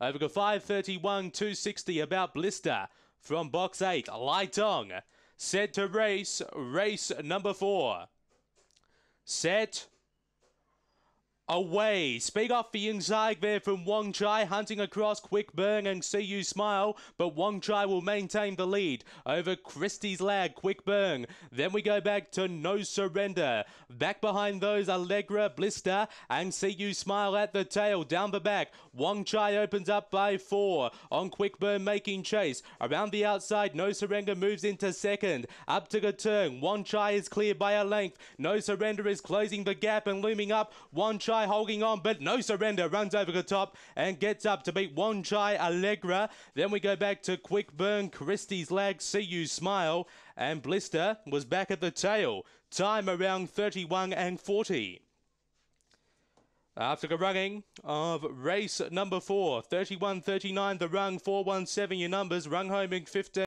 Over to 531, 260 about Blister from box 8. Lightong. set to race, race number 4. Set Away. off the Zaig there from Wang Chai hunting across Quick Burn and See You Smile, but Wang Chai will maintain the lead over Christie's Lag, Quick Burn. Then we go back to No Surrender. Back behind those Allegra, Blister, and See You Smile at the tail. Down the back, Wang Chai opens up by four on Quick Burn making chase. Around the outside, No Surrender moves into second. Up to the turn, Wang Chai is clear by a length. No Surrender is closing the gap and looming up. Chai Chai holding on, but no surrender. Runs over the top and gets up to beat Wan Chai Allegra. Then we go back to Quick Burn, Christie's Lag, See You Smile, and Blister was back at the tail. Time around 31 and 40. After the running of race number four, 31 39 the rung, 417 your numbers, rung home in 15.